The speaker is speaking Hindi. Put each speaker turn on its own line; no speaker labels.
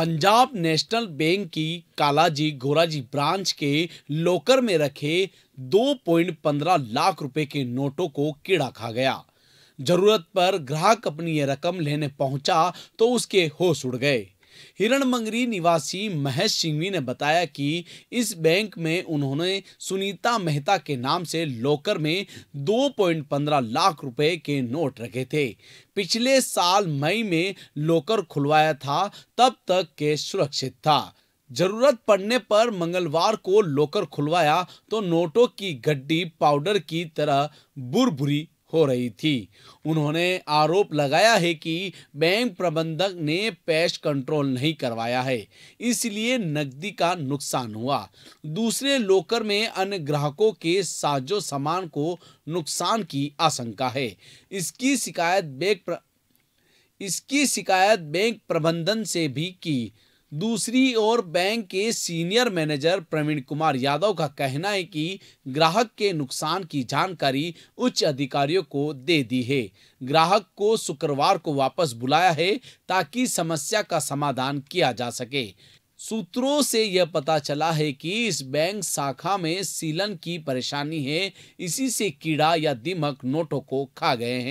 पंजाब नेशनल बैंक की कालाजी गोराजी ब्रांच के लॉकर में रखे 2.15 लाख रुपए के नोटों को कीड़ा खा गया जरूरत पर ग्राहक अपनी ये रकम लेने पहुंचा तो उसके होश उड़ गए हिरणमंगरी निवासी महेश सिंघवी ने बताया कि इस बैंक में उन्होंने सुनीता मेहता के नाम से लॉकर में 2.15 लाख रुपए के नोट रखे थे पिछले साल मई में लॉकर खुलवाया था तब तक के सुरक्षित था जरूरत पड़ने पर मंगलवार को लॉकर खुलवाया तो नोटों की गड्डी पाउडर की तरह बुरबुरी हो रही थी उन्होंने आरोप लगाया है कि बैंक प्रबंधक ने पैश कंट्रोल नहीं करवाया है इसलिए नकदी का नुकसान हुआ दूसरे लोकर में अन्य ग्राहकों के साजो सामान को नुकसान की आशंका है इसकी शिकायत बैंक प्र... इसकी शिकायत बैंक प्रबंधन से भी की दूसरी ओर बैंक के सीनियर मैनेजर प्रवीण कुमार यादव का कहना है कि ग्राहक के नुकसान की जानकारी उच्च अधिकारियों को दे दी है ग्राहक को शुक्रवार को वापस बुलाया है ताकि समस्या का समाधान किया जा सके सूत्रों से यह पता चला है कि इस बैंक शाखा में सीलन की परेशानी है इसी से कीड़ा या दीमक नोटों को खा गए हैं